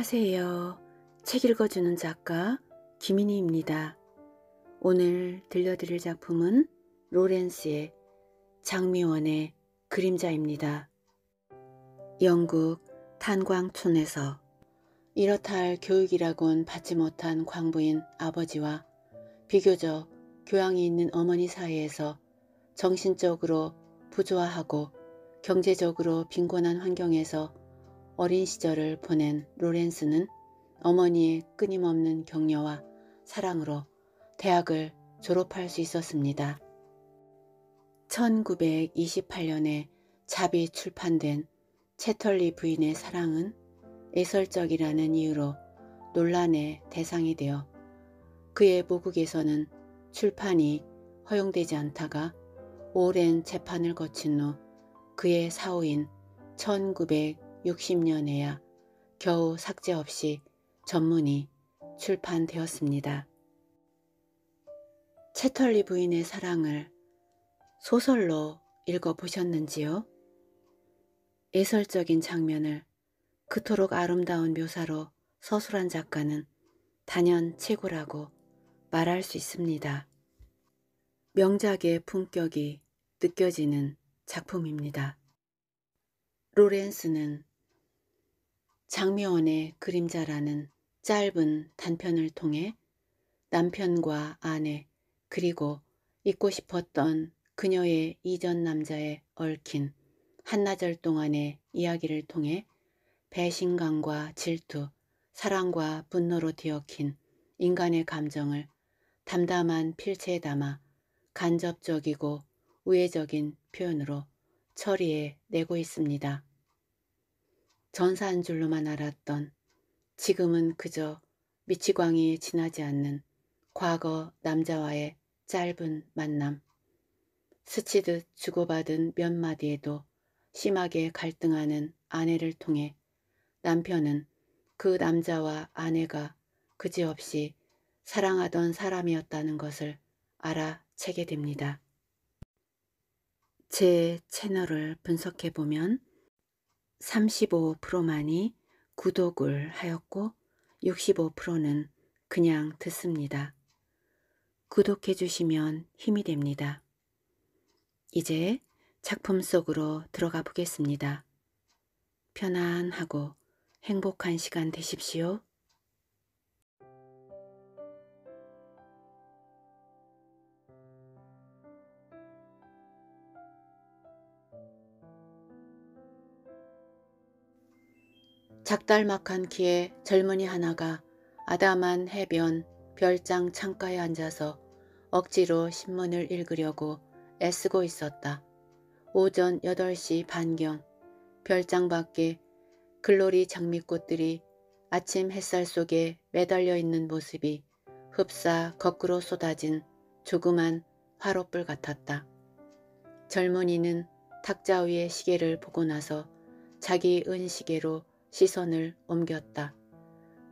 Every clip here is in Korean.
안녕하세요. 책 읽어주는 작가 김인희입니다. 오늘 들려드릴 작품은 로렌스의 장미원의 그림자입니다. 영국 탄광촌에서 이렇다 할 교육이라곤 받지 못한 광부인 아버지와 비교적 교양이 있는 어머니 사이에서 정신적으로 부조화하고 경제적으로 빈곤한 환경에서 어린 시절을 보낸 로렌스는 어머니의 끊임없는 격려와 사랑으로 대학을 졸업할 수 있었습니다. 1928년에 잡이 출판된 채털리 부인의 사랑은 애설적이라는 이유로 논란의 대상이 되어 그의 모국에서는 출판이 허용되지 않다가 오랜 재판을 거친 후 그의 사후인 1900 60년에야 겨우 삭제 없이 전문이 출판되었습니다. 채털리 부인의 사랑을 소설로 읽어보셨는지요? 예설적인 장면을 그토록 아름다운 묘사로 서술한 작가는 단연 최고라고 말할 수 있습니다. 명작의 품격이 느껴지는 작품입니다. 로렌스는 장미원의 그림자라는 짧은 단편을 통해 남편과 아내 그리고 잊고 싶었던 그녀의 이전 남자에 얽힌 한나절 동안의 이야기를 통해 배신감과 질투, 사랑과 분노로 뒤엉킨 인간의 감정을 담담한 필체에 담아 간접적이고 우회적인 표현으로 처리해 내고 있습니다. 전사한 줄로만 알았던 지금은 그저 미치광이에 지나지 않는 과거 남자와의 짧은 만남. 스치듯 주고받은 몇 마디에도 심하게 갈등하는 아내를 통해 남편은 그 남자와 아내가 그지없이 사랑하던 사람이었다는 것을 알아채게 됩니다. 제 채널을 분석해보면 35%만이 구독을 하였고 65%는 그냥 듣습니다. 구독해 주시면 힘이 됩니다. 이제 작품 속으로 들어가 보겠습니다. 편안하고 행복한 시간 되십시오. 작달막한 키에 젊은이 하나가 아담한 해변 별장 창가에 앉아서 억지로 신문을 읽으려고 애쓰고 있었다. 오전 8시 반경 별장 밖에 글로리 장미꽃들이 아침 햇살 속에 매달려 있는 모습이 흡사 거꾸로 쏟아진 조그만 화롯불 같았다. 젊은이는 탁자 위의 시계를 보고 나서 자기 은시계로 시선을 옮겼다.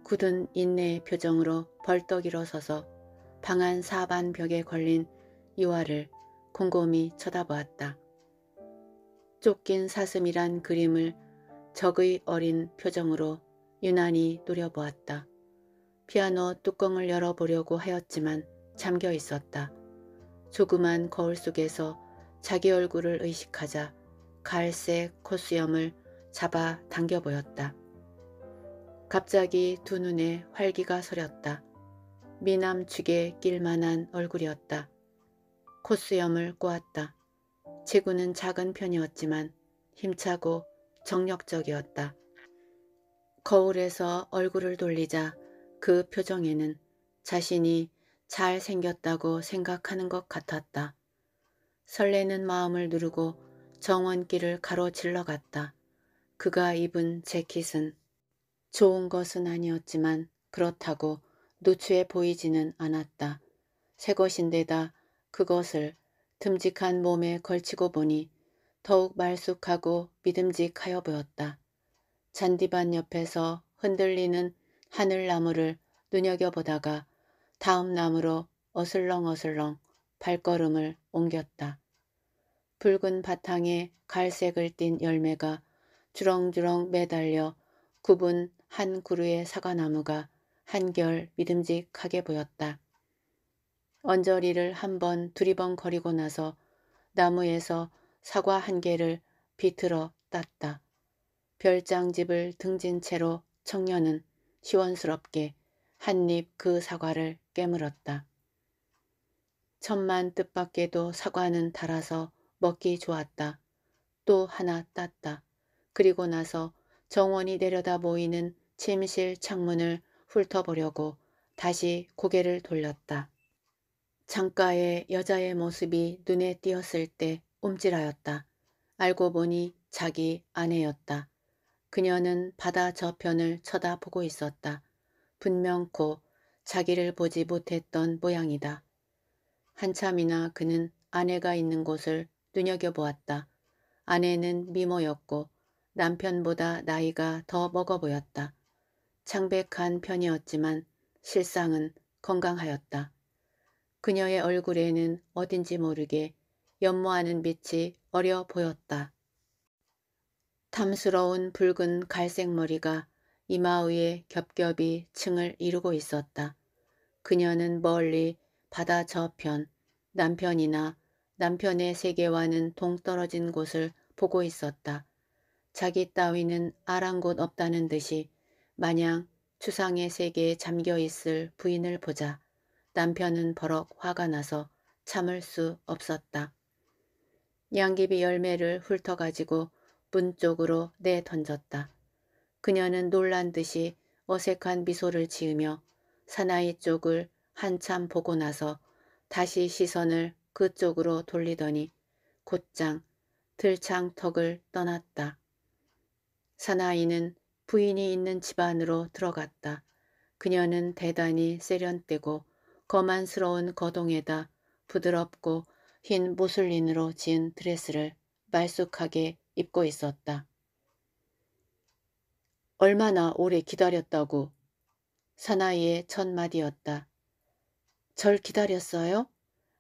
굳은 인내의 표정으로 벌떡 일어서서 방 안 사반 벽에 걸린 유화를 곰곰이 쳐다보았다. 쫓긴 사슴이란 그림을 적의 어린 표정으로 유난히 노려보았다. 피아노 뚜껑을 열어보려고 하였지만 잠겨 있었다. 조그만 거울 속에서 자기 얼굴을 의식하자 갈색 콧수염을 잡아 당겨 보였다. 갑자기 두 눈에 활기가 서렸다. 미남 축에 낄만한 얼굴이었다. 코수염을 꼬았다. 체구는 작은 편이었지만 힘차고 정력적이었다. 거울에서 얼굴을 돌리자 그 표정에는 자신이 잘생겼다고 생각하는 것 같았다. 설레는 마음을 누르고 정원길을 가로질러 갔다. 그가 입은 재킷은 좋은 것은 아니었지만 그렇다고 누추해 보이지는 않았다. 새것인데다 그것을 듬직한 몸에 걸치고 보니 더욱 말쑥하고 믿음직하여 보였다. 잔디밭 옆에서 흔들리는 하늘나무를 눈여겨보다가 다음 나무로 어슬렁어슬렁 발걸음을 옮겼다. 붉은 바탕에 갈색을 띤 열매가 주렁주렁 매달려 굽은 한 그루의 사과나무가 한결 믿음직하게 보였다. 언저리를 한 번 두리번거리고 나서 나무에서 사과 한 개를 비틀어 땄다. 별장집을 등진 채로 청년은 시원스럽게 한 입 그 사과를 깨물었다. 천만 뜻밖에도 사과는 달아서 먹기 좋았다. 또 하나 땄다. 그리고 나서 정원이 내려다 보이는 침실 창문을 훑어보려고 다시 고개를 돌렸다. 창가에 여자의 모습이 눈에 띄었을 때 움찔하였다. 알고 보니 자기 아내였다. 그녀는 바다 저편을 쳐다보고 있었다. 분명코 자기를 보지 못했던 모양이다. 한참이나 그는 아내가 있는 곳을 눈여겨보았다. 아내는 미모였고 남편보다 나이가 더 먹어 보였다. 창백한 편이었지만 실상은 건강하였다. 그녀의 얼굴에는 어딘지 모르게 연모하는 빛이 어려 보였다. 탐스러운 붉은 갈색 머리가 이마 위에 겹겹이 층을 이루고 있었다. 그녀는 멀리 바다 저편 남편이나 남편의 세계와는 동떨어진 곳을 보고 있었다. 자기 따위는 아랑곳 없다는 듯이 마냥 추상의 세계에 잠겨 있을 부인을 보자 남편은 버럭 화가 나서 참을 수 없었다. 양귀비 열매를 훑어가지고 문 쪽으로 내던졌다. 그녀는 놀란 듯이 어색한 미소를 지으며 사나이 쪽을 한참 보고 나서 다시 시선을 그쪽으로 돌리더니 곧장 들창턱을 떠났다. 사나이는 부인이 있는 집안으로 들어갔다. 그녀는 대단히 세련되고 거만스러운 거동에다 부드럽고 흰 모슬린으로 지은 드레스를 말쑥하게 입고 있었다. 얼마나 오래 기다렸다고 사나이의 첫 마디였다. 절 기다렸어요?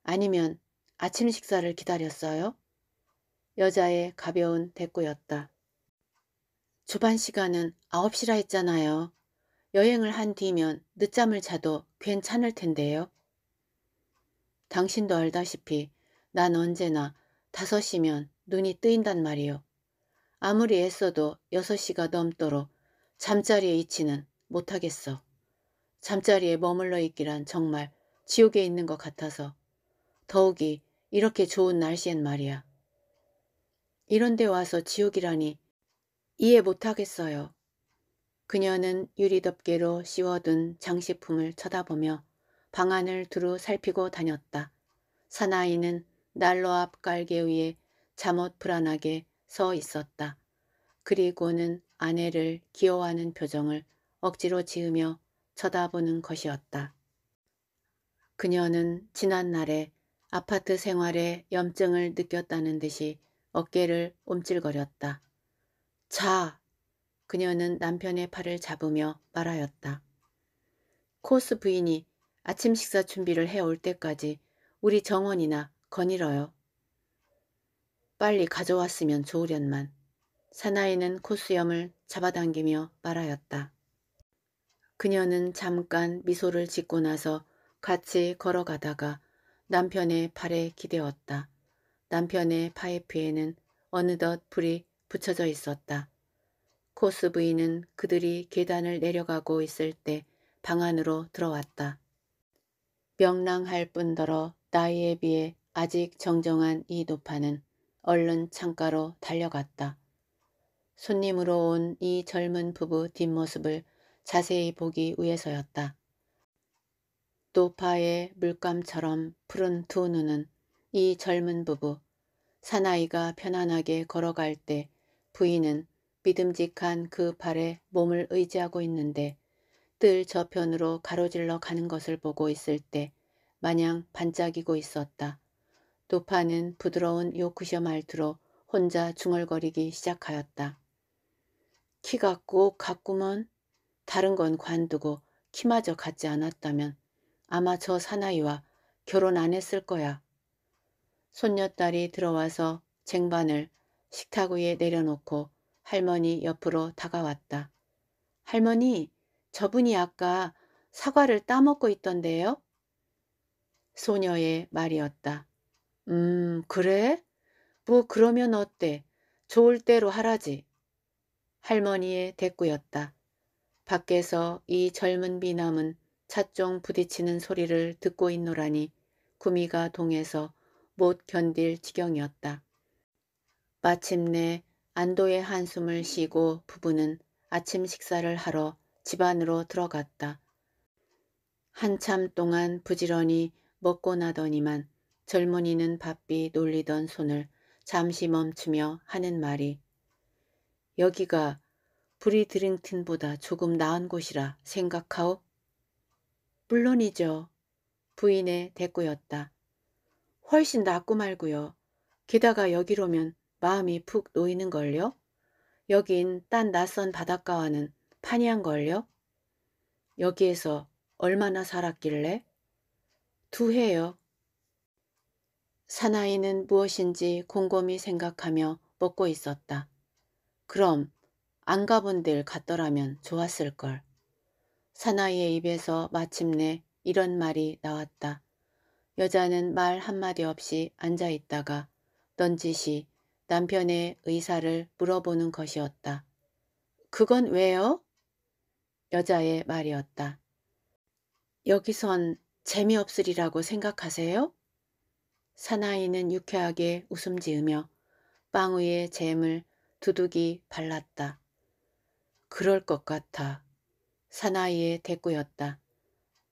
아니면 아침 식사를 기다렸어요? 여자의 가벼운 대꾸였다. 주반 시간은 9시라 했잖아요. 여행을 한 뒤면 늦잠을 자도 괜찮을 텐데요. 당신도 알다시피 난 언제나 5시면 눈이 뜨인단 말이요. 아무리 애써도 6시가 넘도록 잠자리에 있지는 못하겠어. 잠자리에 머물러 있기란 정말 지옥에 있는 것 같아서 더욱이 이렇게 좋은 날씨엔 말이야. 이런데 와서 지옥이라니 이해 못하겠어요. 그녀는 유리덮개로 씌워둔 장식품을 쳐다보며 방안을 두루 살피고 다녔다. 사나이는 난로 앞 깔개 위에 잠옷 불안하게 서 있었다. 그리고는 아내를 기어하는 표정을 억지로 지으며 쳐다보는 것이었다. 그녀는 지난날에 아파트 생활에 염증을 느꼈다는 듯이 어깨를 움찔거렸다. 자! 그녀는 남편의 팔을 잡으며 말하였다. 코스 부인이 아침 식사 준비를 해올 때까지 우리 정원이나 거닐어요. 빨리 가져왔으면 좋으련만. 사나이는 코수염을 잡아당기며 말하였다. 그녀는 잠깐 미소를 짓고 나서 같이 걸어가다가 남편의 팔에 기대었다. 남편의 파이프에는 어느덧 불이 붙여져 있었다. 코스 부인은 그들이 계단을 내려가고 있을 때 방 안으로 들어왔다. 명랑할 뿐더러 나이에 비해 아직 정정한 이 노파는 얼른 창가로 달려갔다. 손님으로 온 이 젊은 부부 뒷모습을 자세히 보기 위해서였다. 노파의 물감처럼 푸른 두 눈은 이 젊은 부부, 사나이가 편안하게 걸어갈 때 부인은 믿음직한 그 발에 몸을 의지하고 있는데 뜰 저편으로 가로질러 가는 것을 보고 있을 때 마냥 반짝이고 있었다. 노파는 부드러운 요크셔 말투로 혼자 중얼거리기 시작하였다. 키가 꼭 같구먼. 다른 건 관두고 키마저 같지 않았다면 아마 저 사나이와 결혼 안 했을 거야. 손녀딸이 들어와서 쟁반을 식탁 위에 내려놓고 할머니 옆으로 다가왔다. 할머니, 저분이 아까 사과를 따먹고 있던데요? 소녀의 말이었다. 음, 그래? 뭐 그러면 어때? 좋을 대로 하라지. 할머니의 대꾸였다. 밖에서 이 젊은 미남은 찻종 부딪히는 소리를 듣고 있노라니 구미가 동해서 못 견딜 지경이었다. 마침내 안도의 한숨을 쉬고 부부는 아침 식사를 하러 집 안으로 들어갔다. 한참 동안 부지런히 먹고 나더니만 젊은이는 바삐 놀리던 손을 잠시 멈추며 하는 말이 여기가 브리 드링튼보다 조금 나은 곳이라 생각하오? 물론이죠. 부인의 대꾸였다. 훨씬 낫고 말고요. 게다가 여기로면 마음이 푹 놓이는 걸요. 여긴 딴 낯선 바닷가와는 판이한 걸요. 여기에서 얼마나 살았길래? 두 해요. 사나이는 무엇인지 곰곰이 생각하며 먹고 있었다. 그럼 안 가본 들 갔더라면 좋았을걸. 사나이의 입에서 마침내 이런 말이 나왔다. 여자는 말 한마디 없이 앉아있다가 넌지시 남편의 의사를 물어보는 것이었다. 그건 왜요? 여자의 말이었다. 여기선 재미없으리라고 생각하세요? 사나이는 유쾌하게 웃음 지으며 빵 위에 잼을 두둑이 발랐다. 그럴 것 같아. 사나이의 대꾸였다.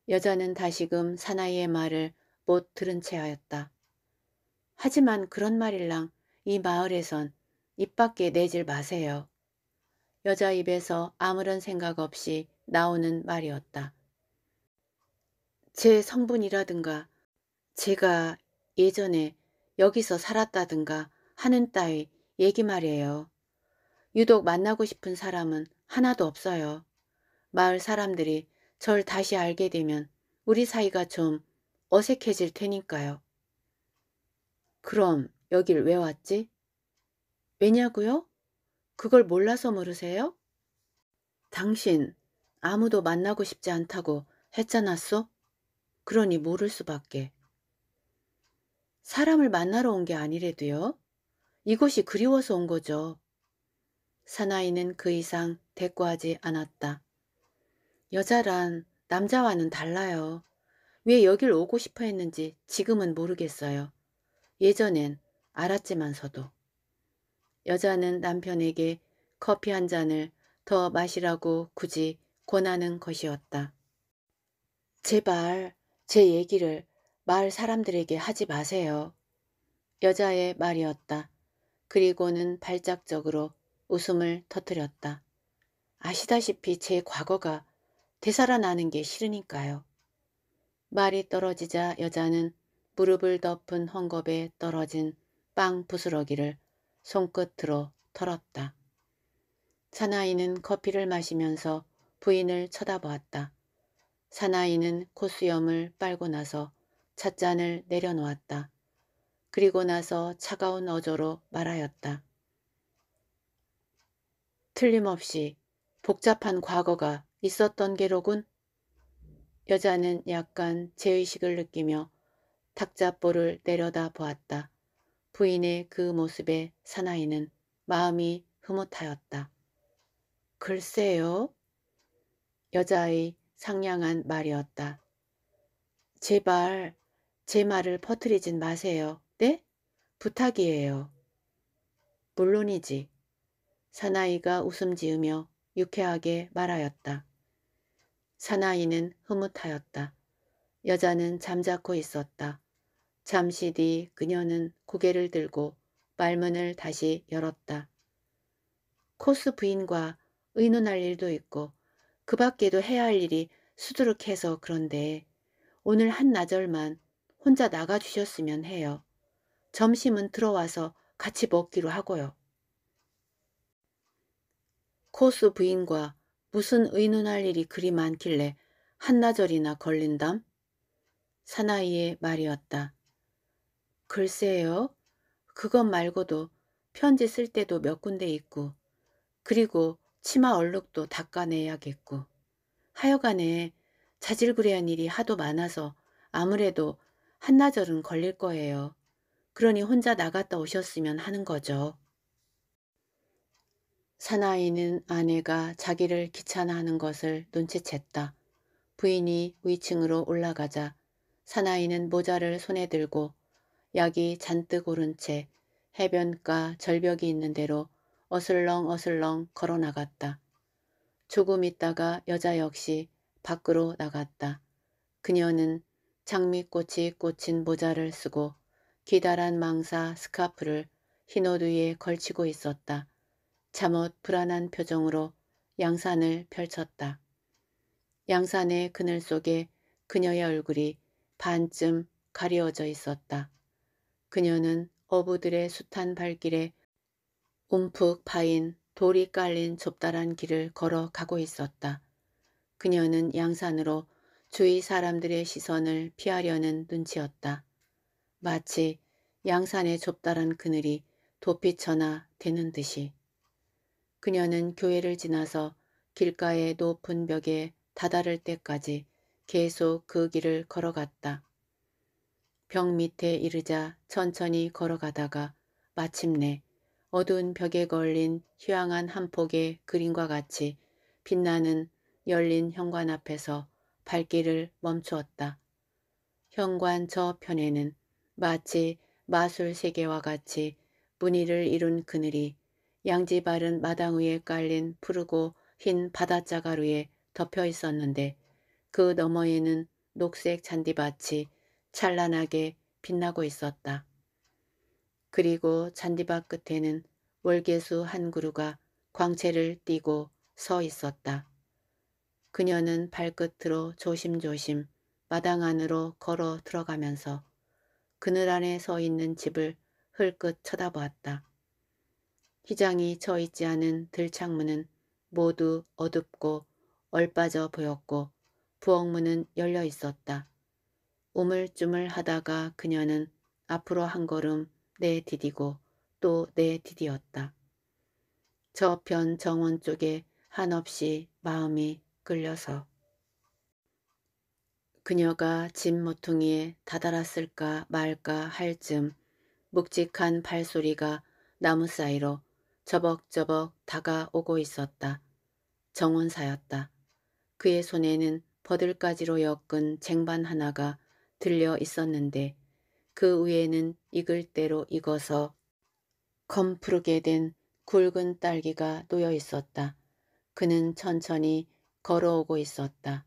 여자는 다시금 사나이의 말을 못 들은 채 하였다. 하지만 그런 말일랑 이 마을에선 입 밖에 내질 마세요. 여자 입에서 아무런 생각 없이 나오는 말이었다. 제 성분이라든가 제가 예전에 여기서 살았다든가 하는 따위 얘기 말이에요. 유독 만나고 싶은 사람은 하나도 없어요. 마을 사람들이 절 다시 알게 되면 우리 사이가 좀 어색해질 테니까요. 그럼 여길 왜 왔지? 왜냐고요? 그걸 몰라서 물으세요? 당신 아무도 만나고 싶지 않다고 했잖았소? 그러니 모를 수밖에. 사람을 만나러 온 게 아니래도요. 이곳이 그리워서 온 거죠. 사나이는 그 이상 대꾸하지 않았다. 여자란 남자와는 달라요. 왜 여길 오고 싶어 했는지 지금은 모르겠어요. 예전엔 알았지만서도 여자는 남편에게 커피 한 잔을 더 마시라고 굳이 권하는 것이었다. 제발 제 얘기를 마을 사람들에게 하지 마세요. 여자의 말이었다. 그리고는 발작적으로 웃음을 터뜨렸다. 아시다시피 제 과거가 되살아나는 게 싫으니까요. 말이 떨어지자 여자는 무릎을 덮은 헝겊에 떨어진 빵 부스러기를 손끝으로 털었다. 사나이는 커피를 마시면서 부인을 쳐다보았다. 사나이는 코수염을 빨고 나서 찻잔을 내려놓았다. 그리고 나서 차가운 어조로 말하였다. 틀림없이 복잡한 과거가 있었던 게로군. 여자는 약간 제의식을 느끼며 탁자보를 내려다 보았다. 부인의 그 모습에 사나이는 마음이 흐뭇하였다. 글쎄요. 여자의 상냥한 말이었다. 제발 제 말을 퍼뜨리진 마세요. 네? 부탁이에요. 물론이지. 사나이가 웃음 지으며 유쾌하게 말하였다. 사나이는 흐뭇하였다. 여자는 잠자코 있었다. 잠시 뒤 그녀는 고개를 들고 말문을 다시 열었다. 코스 부인과 의논할 일도 있고 그 밖에도 해야 할 일이 수두룩해서 그런데 오늘 한나절만 혼자 나가주셨으면 해요. 점심은 들어와서 같이 먹기로 하고요. 코스 부인과 무슨 의논할 일이 그리 많길래 한나절이나 걸린담? 사나이의 말이었다. 글쎄요. 그것 말고도 편지 쓸 때도 몇 군데 있고 그리고 치마 얼룩도 닦아내야겠고 하여간에 자질구레한 일이 하도 많아서 아무래도 한나절은 걸릴 거예요. 그러니 혼자 나갔다 오셨으면 하는 거죠. 사나이는 아내가 자기를 귀찮아하는 것을 눈치챘다. 부인이 위층으로 올라가자 사나이는 모자를 손에 들고 약이 잔뜩 오른 채 해변가 절벽이 있는 대로 어슬렁 어슬렁 걸어 나갔다. 조금 있다가 여자 역시 밖으로 나갔다. 그녀는 장미꽃이 꽂힌 모자를 쓰고 기다란 망사 스카프를 흰 옷 위에 걸치고 있었다. 잠옷 불안한 표정으로 양산을 펼쳤다. 양산의 그늘 속에 그녀의 얼굴이 반쯤 가려져 있었다. 그녀는 어부들의 숱한 발길에 움푹 파인 돌이 깔린 좁다란 길을 걸어가고 있었다. 그녀는 양산으로 주위 사람들의 시선을 피하려는 눈치였다. 마치 양산의 좁다란 그늘이 도피처나 되는 듯이. 그녀는 교회를 지나서 길가의 높은 벽에 다다를 때까지 계속 그 길을 걸어갔다. 벽 밑에 이르자 천천히 걸어가다가 마침내 어두운 벽에 걸린 휴양한 한 폭의 그림과 같이 빛나는 열린 현관 앞에서 발길을 멈추었다. 현관 저편에는 마치 마술 세계와 같이 무늬를 이룬 그늘이 양지 바른 마당 위에 깔린 푸르고 흰 바닷자갈 위에 덮여 있었는데 그 너머에는 녹색 잔디밭이 찬란하게 빛나고 있었다. 그리고 잔디밭 끝에는 월계수 한 그루가 광채를 띠고 서 있었다. 그녀는 발끝으로 조심조심 마당 안으로 걸어 들어가면서 그늘 안에 서 있는 집을 흘끗 쳐다보았다. 희장이 쳐 있지 않은 들창문은 모두 어둡고 얼빠져 보였고 부엌문은 열려 있었다. 우물쭈물 하다가 그녀는 앞으로 한 걸음 내디디고 또 내디디었다. 저편 정원 쪽에 한없이 마음이 끌려서 그녀가 집 모퉁이에 다다랐을까 말까 할 즈음 묵직한 발소리가 나무 사이로 저벅저벅 다가오고 있었다. 정원사였다. 그의 손에는 버들까지로 엮은 쟁반 하나가 들려 있었는데 그 위에는 익을 대로 익어서 검푸르게 된 굵은 딸기가 놓여 있었다. 그는 천천히 걸어오고 있었다.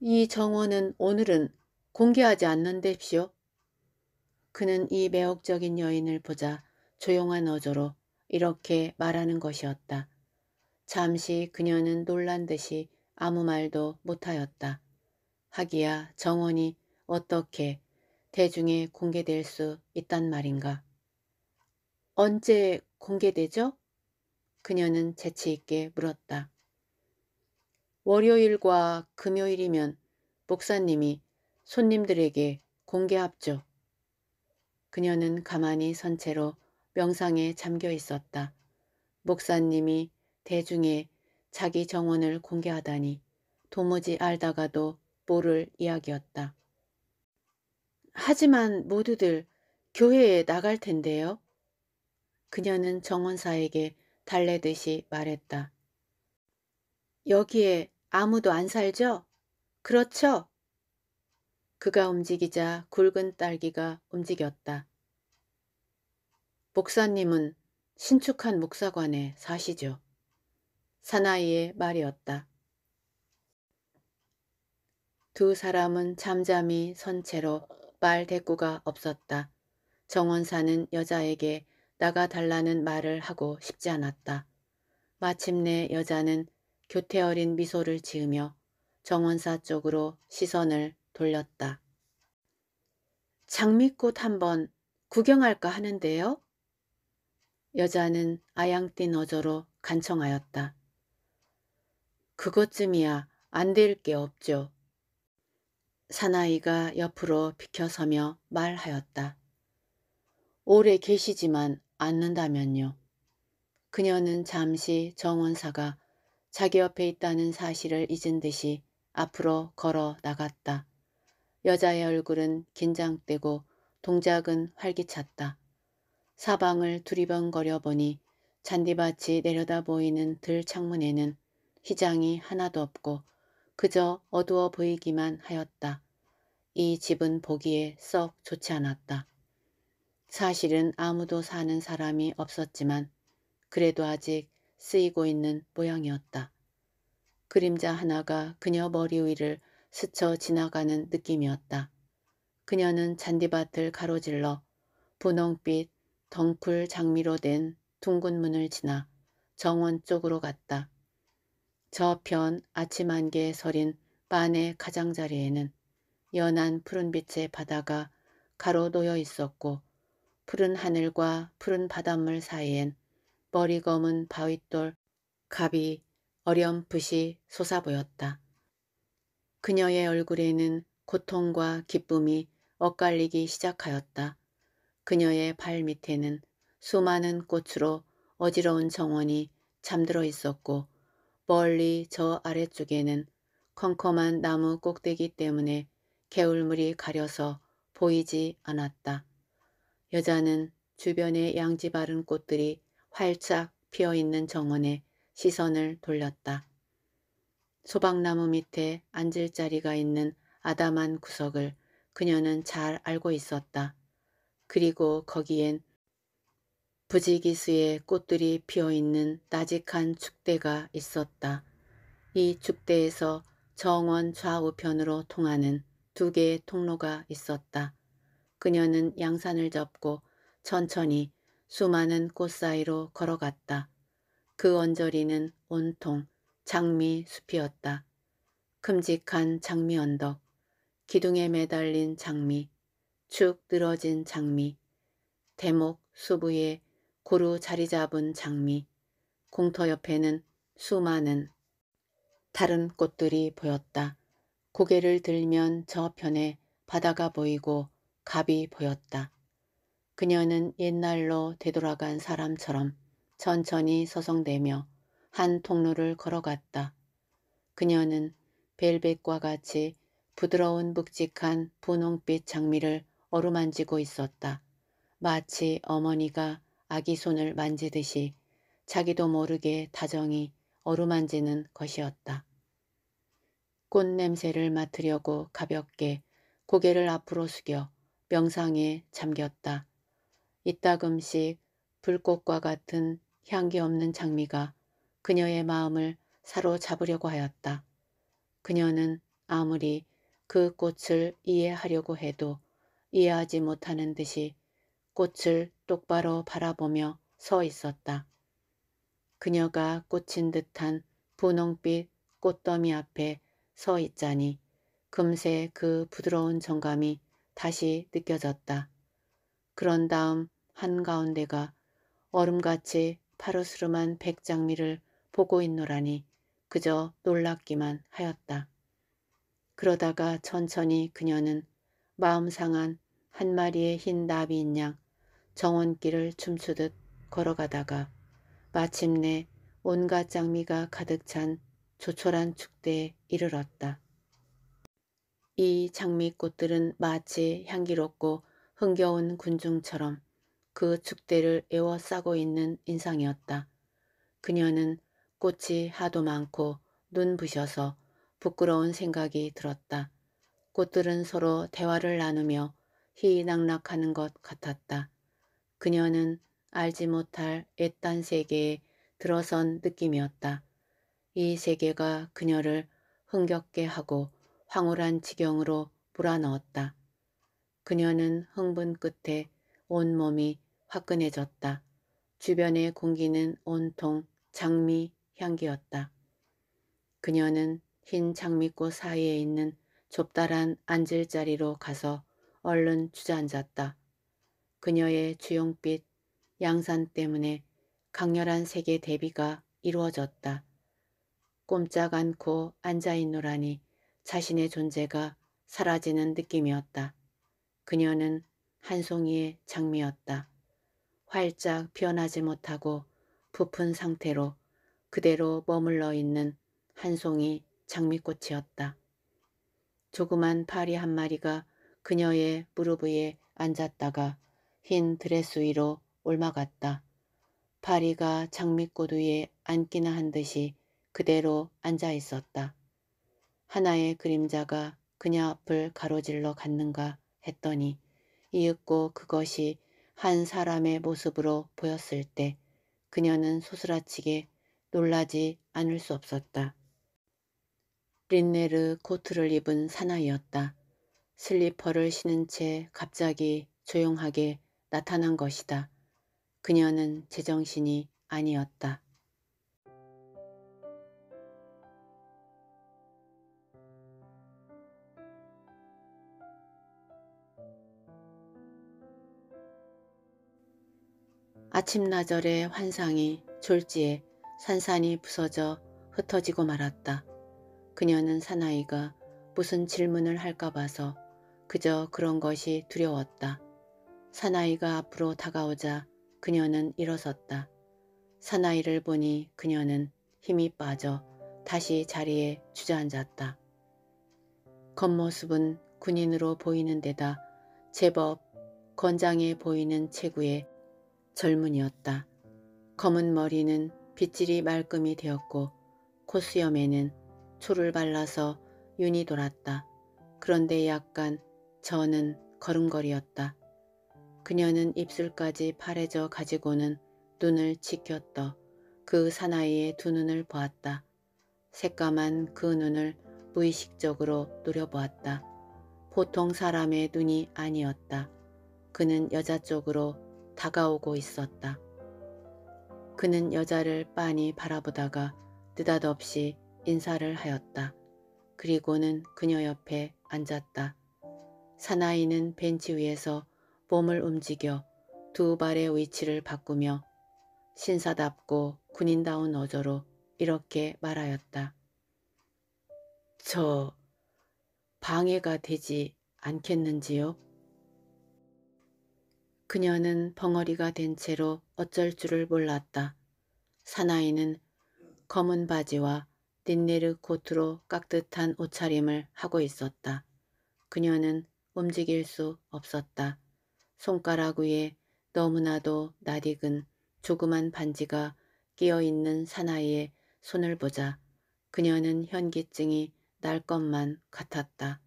이 정원은 오늘은 공개하지 않는데시오 그는 이 매혹적인 여인을 보자 조용한 어조로 이렇게 말하는 것이었다. 잠시 그녀는 놀란 듯이 아무 말도 못하였다. 하기야 정원이 어떻게 대중에 공개될 수 있단 말인가. 언제 공개되죠? 그녀는 재치있게 물었다. 월요일과 금요일이면 목사님이 손님들에게 공개합죠. 그녀는 가만히 선 채로 명상에 잠겨 있었다. 목사님이 대중에 자기 정원을 공개하다니 도무지 알다가도 모를 이야기였다. 하지만 모두들 교회에 나갈 텐데요. 그녀는 정원사에게 달래듯이 말했다. 여기에 아무도 안 살죠? 그렇죠? 그가 움직이자 굵은 딸기가 움직였다. 목사님은 신축한 목사관에 사시죠. 사나이의 말이었다. 두 사람은 잠잠히 선 채로 말 대꾸가 없었다. 정원사는 여자에게 나가달라는 말을 하고 싶지 않았다. 마침내 여자는 교태 어린 미소를 지으며 정원사 쪽으로 시선을 돌렸다. 장미꽃 한번 구경할까 하는데요? 여자는 아양띠 너저로 간청하였다. 그것쯤이야 안 될 게 없죠. 사나이가 옆으로 비켜서며 말하였다. 오래 계시지만 않는다면요. 그녀는 잠시 정원사가 자기 옆에 있다는 사실을 잊은 듯이 앞으로 걸어 나갔다. 여자의 얼굴은 긴장되고 동작은 활기찼다. 사방을 두리번거려 보니 잔디밭이 내려다 보이는 들 창문에는 희장이 하나도 없고 그저 어두워 보이기만 하였다. 이 집은 보기에 썩 좋지 않았다. 사실은 아무도 사는 사람이 없었지만 그래도 아직 쓰이고 있는 모양이었다. 그림자 하나가 그녀 머리 위를 스쳐 지나가는 느낌이었다. 그녀는 잔디밭을 가로질러 분홍빛 덩쿨 장미로 된 둥근 문을 지나 정원 쪽으로 갔다. 저편 아침 안개에 서린 반의 가장자리에는 연한 푸른빛의 바다가 가로 놓여 있었고 푸른 하늘과 푸른 바닷물 사이엔 머리 검은 바윗돌 갑이 어렴풋이 솟아보였다. 그녀의 얼굴에는 고통과 기쁨이 엇갈리기 시작하였다. 그녀의 발 밑에는 수많은 꽃으로 어지러운 정원이 잠들어 있었고 멀리 저 아래쪽에는 컴컴한 나무 꼭대기 때문에 개울물이 가려서 보이지 않았다. 여자는 주변의 양지 바른 꽃들이 활짝 피어있는 정원에 시선을 돌렸다. 소박나무 밑에 앉을 자리가 있는 아담한 구석을 그녀는 잘 알고 있었다. 그리고 거기엔 부지기수의 꽃들이 피어있는 나직한 축대가 있었다. 이 축대에서 정원 좌우편으로 통하는 두 개의 통로가 있었다. 그녀는 양산을 접고 천천히 수많은 꽃 사이로 걸어갔다. 그 언저리는 온통 장미 숲이었다. 큼직한 장미 언덕, 기둥에 매달린 장미, 축 늘어진 장미, 대목 수부의 고루 자리 잡은 장미, 공터 옆에는 수많은 다른 꽃들이 보였다. 고개를 들면 저편에 바다가 보이고 갑이 보였다. 그녀는 옛날로 되돌아간 사람처럼 천천히 서성대며 한 통로를 걸어갔다. 그녀는 벨벳과 같이 부드러운 묵직한 분홍빛 장미를 어루만지고 있었다. 마치 어머니가 아기 손을 만지듯이 자기도 모르게 다정히 어루만지는 것이었다. 꽃 냄새를 맡으려고 가볍게 고개를 앞으로 숙여 명상에 잠겼다. 이따금씩 불꽃과 같은 향기 없는 장미가 그녀의 마음을 사로잡으려고 하였다. 그녀는 아무리 그 꽃을 이해하려고 해도 이해하지 못하는 듯이 꽃을 똑바로 바라보며 서 있었다. 그녀가 꽂힌 듯한 분홍빛 꽃더미 앞에 서 있자니 금세 그 부드러운 정감이 다시 느껴졌다. 그런 다음 한가운데가 얼음같이 파르스름한 백장미를 보고 있노라니 그저 놀랍기만 하였다. 그러다가 천천히 그녀는 마음 상한 한 마리의 흰 나비인 양 정원길을 춤추듯 걸어가다가 마침내 온갖 장미가 가득 찬 조촐한 축대에 이르렀다. 이 장미꽃들은 마치 향기롭고 흥겨운 군중처럼 그 축대를 에워싸고 있는 인상이었다. 그녀는 꽃이 하도 많고 눈부셔서 부끄러운 생각이 들었다. 꽃들은 서로 대화를 나누며 희낙낙하는것 같았다. 그녀는 알지 못할 애딴 세계에 들어선 느낌이었다. 이 세계가 그녀를 흥겹게 하고 황홀한 지경으로 불어넣었다. 그녀는 흥분 끝에 온몸이 화끈해졌다. 주변의 공기는 온통 장미 향기였다. 그녀는 흰 장미꽃 사이에 있는 좁다란 앉을 자리로 가서 얼른 주저앉았다. 그녀의 주용빛 양산 때문에 강렬한 색의 대비가 이루어졌다. 꼼짝 않고 앉아있노라니 자신의 존재가 사라지는 느낌이었다. 그녀는 한 송이의 장미였다. 활짝 변하지 못하고 부푼 상태로 그대로 머물러 있는 한 송이 장미꽃이었다. 조그만 파리 한 마리가 그녀의 무릎 위에 앉았다가 흰 드레스 위로 올라갔다. 파리가 장미꽃 위에 앉기나 한 듯이 그대로 앉아 있었다. 하나의 그림자가 그녀 앞을 가로질러 갔는가 했더니 이윽고 그것이 한 사람의 모습으로 보였을 때 그녀는 소스라치게 놀라지 않을 수 없었다. 린네르 코트를 입은 사나이였다. 슬리퍼를 신은 채 갑자기 조용하게 나타난 것이다. 그녀는 제정신이 아니었다. 아침나절의 환상이 졸지에 산산이 부서져 흩어지고 말았다. 그녀는 사나이가 무슨 질문을 할까 봐서 그저 그런 것이 두려웠다. 사나이가 앞으로 다가오자 그녀는 일어섰다. 사나이를 보니 그녀는 힘이 빠져 다시 자리에 주저앉았다. 겉모습은 군인으로 보이는 데다 제법 건장해 보이는 체구의 젊은이였다. 검은 머리는 빗질이 말끔히 되었고 코수염에는 초를 발라서 윤이 돌았다. 그런데 약간 저는 걸음걸이였다. 그녀는 입술까지 파래져 가지고는 눈을 지켰다그 사나이의 두 눈을 보았다. 새까만 그 눈을 무의식적으로 노려보았다. 보통 사람의 눈이 아니었다. 그는 여자 쪽으로 다가오고 있었다. 그는 여자를 빤히 바라보다가 느닷없이 인사를 하였다. 그리고는 그녀 옆에 앉았다. 사나이는 벤치 위에서 몸을 움직여 두 발의 위치를 바꾸며 신사답고 군인다운 어조로 이렇게 말하였다. 저 방해가 되지 않겠는지요? 그녀는 벙어리가 된 채로 어쩔 줄을 몰랐다. 사나이는 검은 바지와 닌네르 코트로 깍듯한 옷차림을 하고 있었다. 그녀는 움직일 수 없었다. 손가락 위에 너무나도 낯익은 조그만 반지가 끼어있는 사나이의 손을 보자 그녀는 현기증이 날 것만 같았다.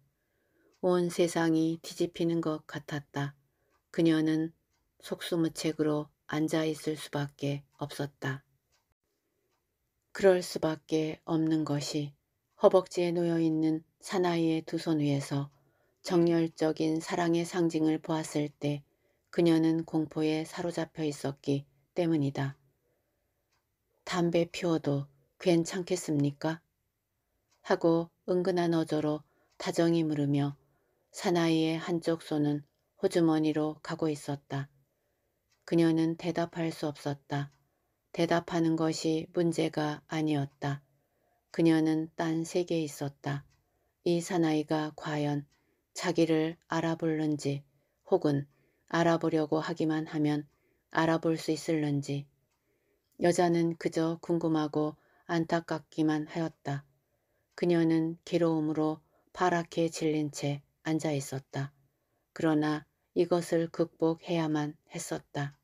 온 세상이 뒤집히는 것 같았다. 그녀는 속수무책으로 앉아있을 수밖에 없었다. 그럴 수밖에 없는 것이 허벅지에 놓여있는 사나이의 두 손 위에서 정열적인 사랑의 상징을 보았을 때 그녀는 공포에 사로잡혀 있었기 때문이다. 담배 피워도 괜찮겠습니까? 하고 은근한 어조로 다정히 물으며 사나이의 한쪽 손은 호주머니로 가고 있었다. 그녀는 대답할 수 없었다. 대답하는 것이 문제가 아니었다. 그녀는 딴 세계에 있었다. 이 사나이가 과연 자기를 알아볼는지 혹은 알아보려고 하기만 하면 알아볼 수 있을는지 여자는 그저 궁금하고 안타깝기만 하였다. 그녀는 괴로움으로 파랗게 질린 채 앉아 있었다. 그러나 이것을 극복해야만 했었다.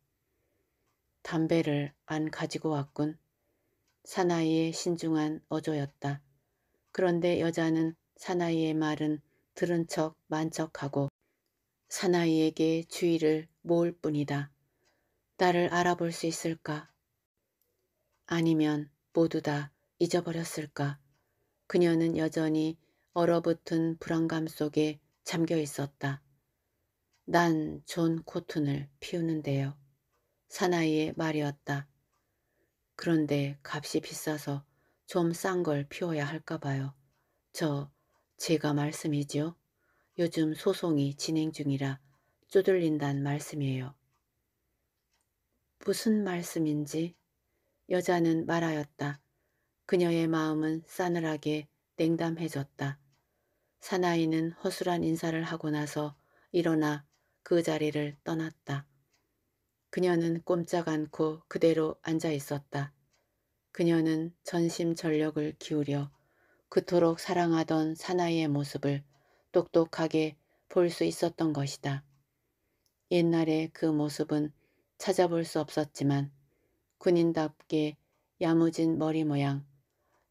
담배를 안 가지고 왔군. 사나이의 신중한 어조였다. 그런데 여자는 사나이의 말은 들은 척 만척하고 사나이에게 주의를 모을 뿐이다. 나를 알아볼 수 있을까? 아니면 모두 다 잊어버렸을까? 그녀는 여전히 얼어붙은 불안감 속에 잠겨 있었다. 난 존 코튼을 피우는데요. 사나이의 말이었다. 그런데 값이 비싸서 좀 싼 걸 피워야 할까 봐요. 저 제가 말씀이죠 요즘 소송이 진행 중이라 쪼들린단 말씀이에요. 무슨 말씀인지 여자는 말하였다. 그녀의 마음은 싸늘하게 냉담해졌다. 사나이는 허술한 인사를 하고 나서 일어나 그 자리를 떠났다. 그녀는 꼼짝 않고 그대로 앉아 있었다. 그녀는 전심전력을 기울여 그토록 사랑하던 사나이의 모습을 똑똑하게 볼 수 있었던 것이다. 옛날의그 모습은 찾아볼 수 없었지만 군인답게 야무진 머리 모양,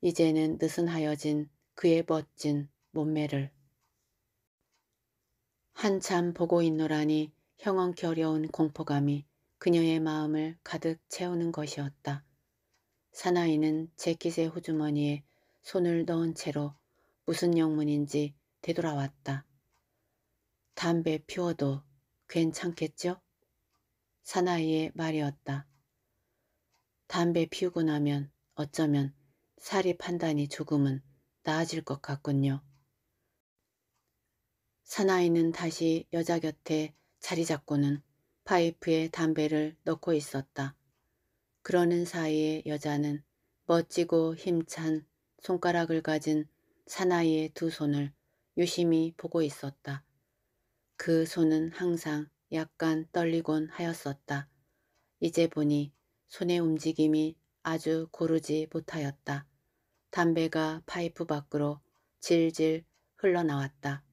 이제는 느슨하여진 그의 멋진 몸매를 한참 보고 있노라니 형언기 어려운 공포감이 그녀의 마음을 가득 채우는 것이었다. 사나이는 재킷의 호주머니에 손을 넣은 채로 무슨 영문인지 되돌아왔다. 담배 피워도 괜찮겠죠? 사나이의 말이었다. 담배 피우고 나면 어쩌면 살이 판단이 조금은 나아질 것 같군요. 사나이는 다시 여자 곁에 자리 잡고는 파이프에 담배를 넣고 있었다. 그러는 사이에 여자는 멋지고 힘찬 손가락을 가진 사나이의 두 손을 유심히 보고 있었다. 그 손은 항상 약간 떨리곤 하였었다. 이제 보니 손의 움직임이 아주 고르지 못하였다. 담배가 파이프 밖으로 질질 흘러나왔다.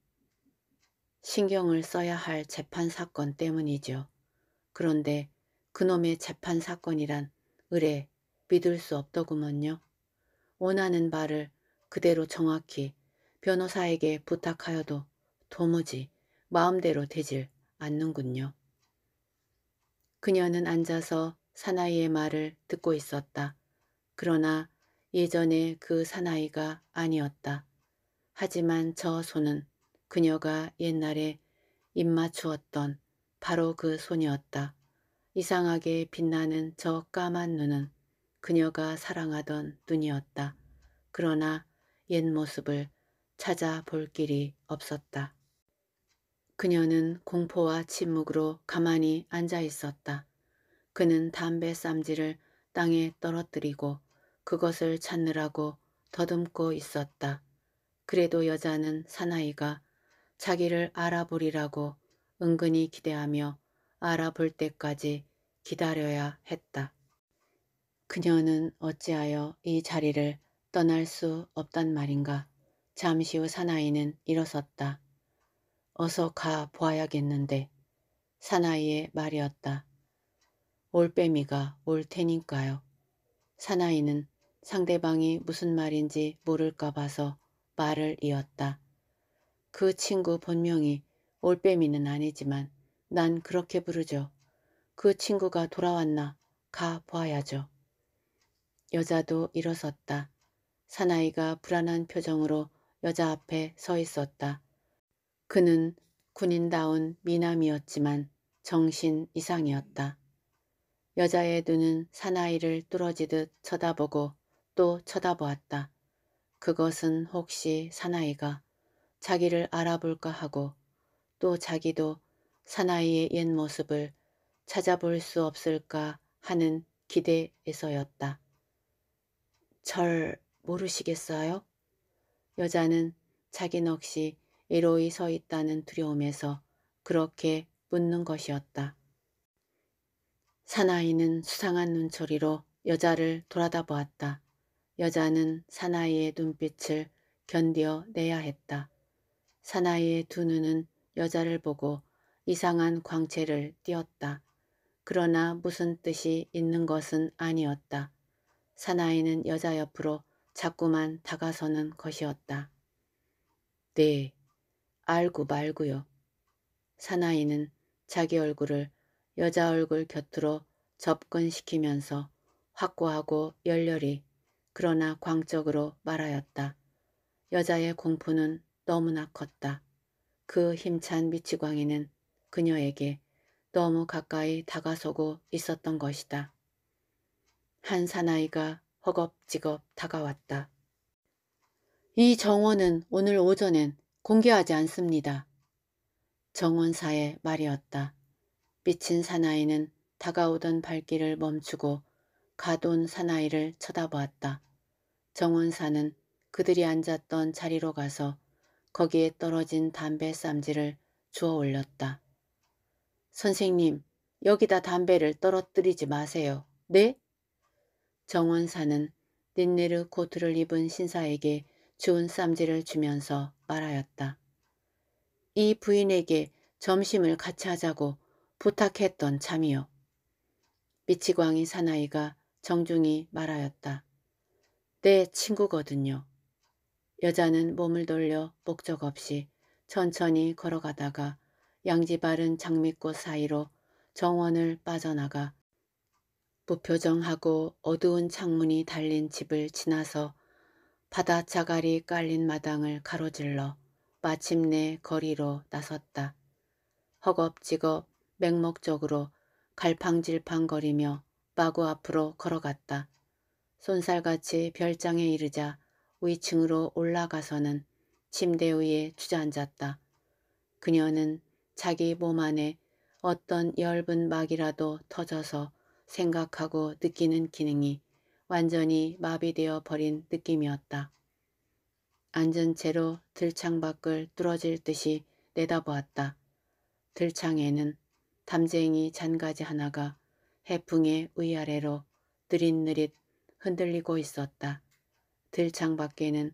신경을 써야 할 재판 사건 때문이죠. 그런데 그놈의 재판 사건이란 의뢰 믿을 수 없더구먼요. 원하는 바를 그대로 정확히 변호사에게 부탁하여도 도무지 마음대로 되질 않는군요. 그녀는 앉아서 사나이의 말을 듣고 있었다. 그러나 예전에 그 사나이가 아니었다. 하지만 저 손은 그녀가 옛날에 입맞추었던 바로 그 손이었다. 이상하게 빛나는 저 까만 눈은 그녀가 사랑하던 눈이었다. 그러나 옛 모습을 찾아볼 길이 없었다. 그녀는 공포와 침묵으로 가만히 앉아 있었다. 그는 담배 쌈지를 땅에 떨어뜨리고 그것을 찾느라고 더듬고 있었다. 그래도 여자는 사나이가 자기를 알아보리라고 은근히 기대하며 알아볼 때까지 기다려야 했다. 그녀는 어찌하여 이 자리를 떠날 수 없단 말인가. 잠시 후 사나이는 일어섰다. 어서 가 보아야겠는데. 사나이의 말이었다. 올빼미가 올 테니까요. 사나이는 상대방이 무슨 말인지 모를까 봐서 말을 이었다. 그 친구 본명이 올빼미는 아니지만 난 그렇게 부르죠. 그 친구가 돌아왔나 가 보아야죠. 여자도 일어섰다. 사나이가 불안한 표정으로 여자 앞에 서 있었다. 그는 군인다운 미남이었지만 정신 이상이었다. 여자의 눈은 사나이를 뚫어지듯 쳐다보고 또 쳐다보았다. 그것은 혹시 사나이가 자기를 알아볼까 하고 또 자기도 사나이의 옛 모습을 찾아볼 수 없을까 하는 기대에서였다. 절 모르시겠어요? 여자는 자기 넋이 이로이 서 있다는 두려움에서 그렇게 묻는 것이었다. 사나이는 수상한 눈초리로 여자를 돌아다 보았다. 여자는 사나이의 눈빛을 견뎌내야 했다. 사나이의 두 눈은 여자를 보고 이상한 광채를 띄었다. 그러나 무슨 뜻이 있는 것은 아니었다. 사나이는 여자 옆으로 자꾸만 다가서는 것이었다. 네, 알고 말고요. 사나이는 자기 얼굴을 여자 얼굴 곁으로 접근시키면서 확고하고 열렬히 그러나 광적으로 말하였다. 여자의 공포는 너무나 컸다. 그 힘찬 미치광이는 그녀에게 너무 가까이 다가서고 있었던 것이다. 한 사나이가 허겁지겁 다가왔다. 이 정원은 오늘 오전엔 공개하지 않습니다. 정원사의 말이었다. 미친 사나이는 다가오던 발길을 멈추고 가둔 사나이를 쳐다보았다. 정원사는 그들이 앉았던 자리로 가서 거기에 떨어진 담배 쌈지를 주워 올렸다. 선생님, 여기다 담배를 떨어뜨리지 마세요. 네? 정원사는 린네르 코트를 입은 신사에게 주운 쌈지를 주면서 말하였다. 이 부인에게 점심을 같이 하자고 부탁했던 참이요. 미치광이 사나이가 정중히 말하였다. 내 네, 친구거든요. 여자는 몸을 돌려 목적 없이 천천히 걸어가다가 양지바른 장미꽃 사이로 정원을 빠져나가 무표정하고 뭐 어두운 창문이 달린 집을 지나서 바다 자갈이 깔린 마당을 가로질러 마침내 거리로 나섰다. 허겁지겁 맹목적으로 갈팡질팡거리며 마구 앞으로 걸어갔다. 손살같이 별장에 이르자 위층으로 올라가서는 침대 위에 주저앉았다. 그녀는 자기 몸 안에 어떤 엷은 막이라도 터져서 생각하고 느끼는 기능이 완전히 마비되어 버린 느낌이었다. 안전체로 들창 밖을 뚫어질 듯이 내다보았다. 들창에는 담쟁이 잔가지 하나가 해풍의 위아래로 느릿느릿 흔들리고 있었다. 들창 밖에는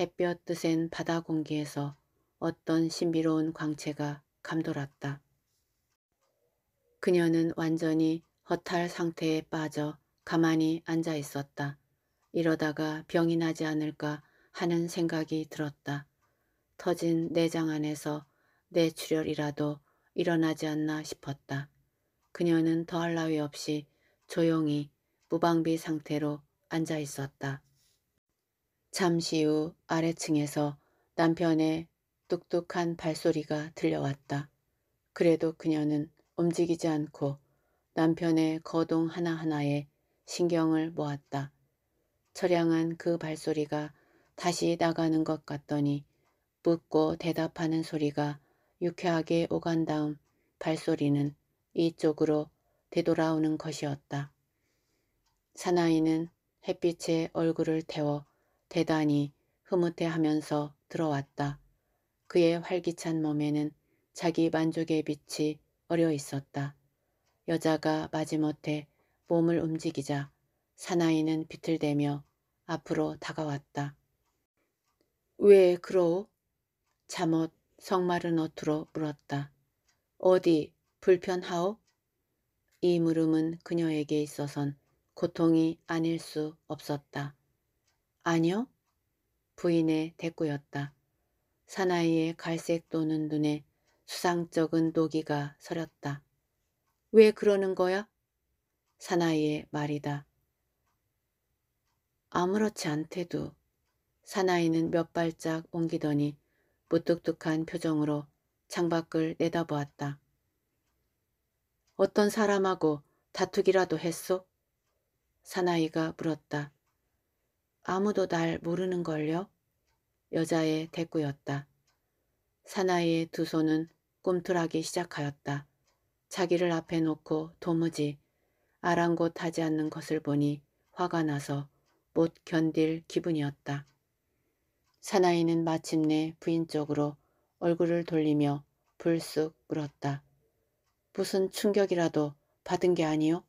햇볕 뜨센 바다 공기에서 어떤 신비로운 광채가 감돌았다. 그녀는 완전히 허탈 상태에 빠져 가만히 앉아 있었다. 이러다가 병이 나지 않을까 하는 생각이 들었다. 터진 내장 안에서 내출혈이라도 일어나지 않나 싶었다. 그녀는 더할 나위 없이 조용히 무방비 상태로 앉아 있었다. 잠시 후 아래층에서 남편의 뚝뚝한 발소리가 들려왔다. 그래도 그녀는 움직이지 않고 남편의 거동 하나하나에 신경을 모았다. 철양한그 발소리가 다시 나가는 것 같더니 묻고 대답하는 소리가 유쾌하게 오간 다음 발소리는 이쪽으로 되돌아오는 것이었다. 사나이는 햇빛에 얼굴을 태워 대단히 흐뭇해하면서 들어왔다. 그의 활기찬 몸에는 자기 만족의 빛이 어려 있었다. 여자가 마지못해 몸을 움직이자 사나이는 비틀대며 앞으로 다가왔다. 왜 그러오? 잠옷 성마른 어투로 물었다. 어디 불편하오? 이 물음은 그녀에게 있어선 고통이 아닐 수 없었다. 아니요? 부인의 대꾸였다. 사나이의 갈색 도는 눈에 수상쩍은 노기가 서렸다. 왜 그러는 거야? 사나이의 말이다. 아무렇지 않대도 사나이는 몇 발짝 옮기더니 무뚝뚝한 표정으로 창밖을 내다보았다. 어떤 사람하고 다투기라도 했소? 사나이가 물었다. 아무도 날 모르는걸요? 여자의 대꾸였다. 사나이의 두 손은 꿈틀하기 시작하였다. 자기를 앞에 놓고 도무지 아랑곳하지 않는 것을 보니 화가 나서 못 견딜 기분이었다. 사나이는 마침내 부인 쪽으로 얼굴을 돌리며 불쑥 물었다. 무슨 충격이라도 받은 게 아니요?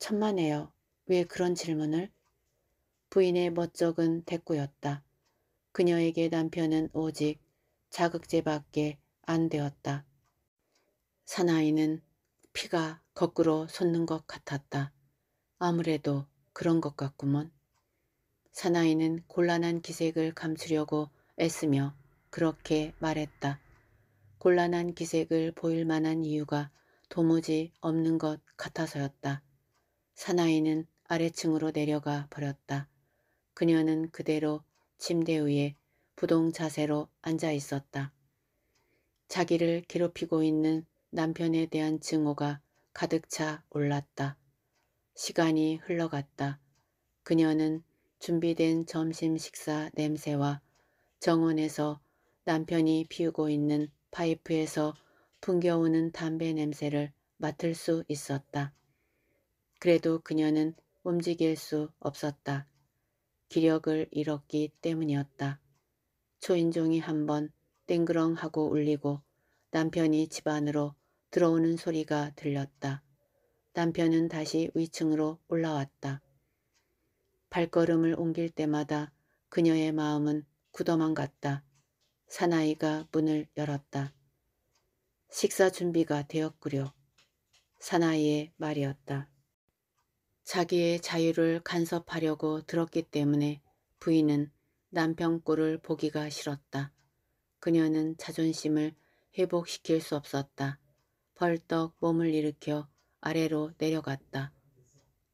천만에요. 왜 그런 질문을? 부인의 멋쩍은 대꾸였다. 그녀에게 남편은 오직 자극제밖에 안 되었다. 사나이는 피가 거꾸로 솟는 것 같았다. 아무래도 그런 것 같구먼. 사나이는 곤란한 기색을 감추려고 애쓰며 그렇게 말했다. 곤란한 기색을 보일 만한 이유가 도무지 없는 것 같아서였다. 사나이는 아래층으로 내려가 버렸다. 그녀는 그대로 침대 위에 부동 자세로 앉아 있었다. 자기를 괴롭히고 있는 남편에 대한 증오가 가득 차 올랐다. 시간이 흘러갔다. 그녀는 준비된 점심 식사 냄새와 정원에서 남편이 피우고 있는 파이프에서 풍겨오는 담배 냄새를 맡을 수 있었다. 그래도 그녀는 움직일 수 없었다. 기력을 잃었기 때문이었다. 초인종이 한 번 땡그렁 하고 울리고 남편이 집 안으로 들어오는 소리가 들렸다. 남편은 다시 위층으로 올라왔다. 발걸음을 옮길 때마다 그녀의 마음은 굳어만 갔다. 사나이가 문을 열었다. 식사 준비가 되었구려. 사나이의 말이었다. 자기의 자유를 간섭하려고 들었기 때문에 부인은 남편 꼴을 보기가 싫었다. 그녀는 자존심을 회복시킬 수 없었다. 벌떡 몸을 일으켜 아래로 내려갔다.